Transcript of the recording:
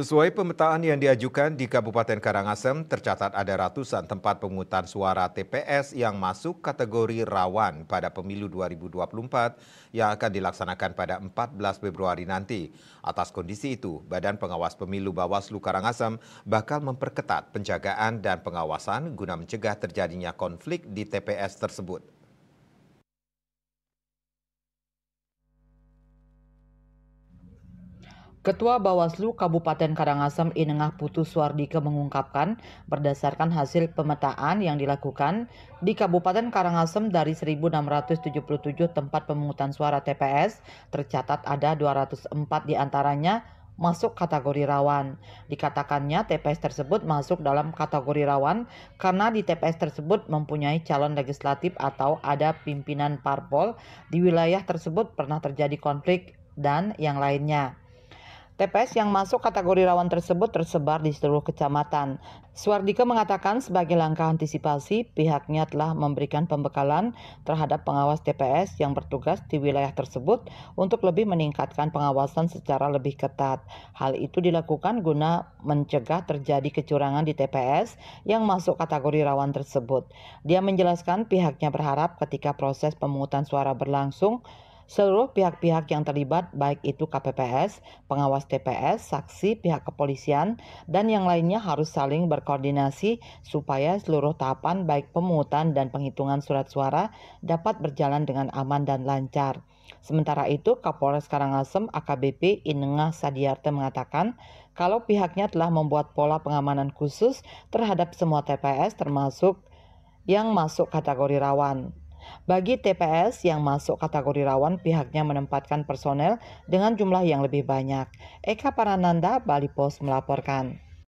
Sesuai pemetaan yang diajukan di Kabupaten Karangasem, tercatat ada ratusan tempat pemungutan suara TPS yang masuk kategori rawan pada pemilu 2024 yang akan dilaksanakan pada 14 Februari nanti. Atas kondisi itu, Badan Pengawas Pemilu Bawaslu Karangasem bakal memperketat penjagaan dan pengawasan guna mencegah terjadinya konflik di TPS tersebut. Ketua Bawaslu Kabupaten Karangasem Inengah Putu Suardike mengungkapkan berdasarkan hasil pemetaan yang dilakukan di Kabupaten Karangasem dari 1677 tempat pemungutan suara TPS tercatat ada 204 diantaranya masuk kategori rawan. Dikatakannya TPS tersebut masuk dalam kategori rawan karena di TPS tersebut mempunyai calon legislatif atau ada pimpinan parpol di wilayah tersebut pernah terjadi konflik dan yang lainnya. TPS yang masuk kategori rawan tersebut tersebar di seluruh kecamatan. Suardika mengatakan sebagai langkah antisipasi, pihaknya telah memberikan pembekalan terhadap pengawas TPS yang bertugas di wilayah tersebut untuk lebih meningkatkan pengawasan secara lebih ketat. Hal itu dilakukan guna mencegah terjadi kecurangan di TPS yang masuk kategori rawan tersebut. Dia menjelaskan pihaknya berharap ketika proses pemungutan suara berlangsung, Seluruh pihak-pihak yang terlibat baik itu KPPS, pengawas TPS, saksi, pihak kepolisian, dan yang lainnya harus saling berkoordinasi supaya seluruh tahapan baik pemungutan dan penghitungan surat suara dapat berjalan dengan aman dan lancar. Sementara itu, Kapolres Karangasem AKBP Inengah Sadiarte mengatakan kalau pihaknya telah membuat pola pengamanan khusus terhadap semua TPS termasuk yang masuk kategori rawan. Bagi TPS yang masuk kategori rawan, pihaknya menempatkan personel dengan jumlah yang lebih banyak. Eka Parananda, Bali Post melaporkan.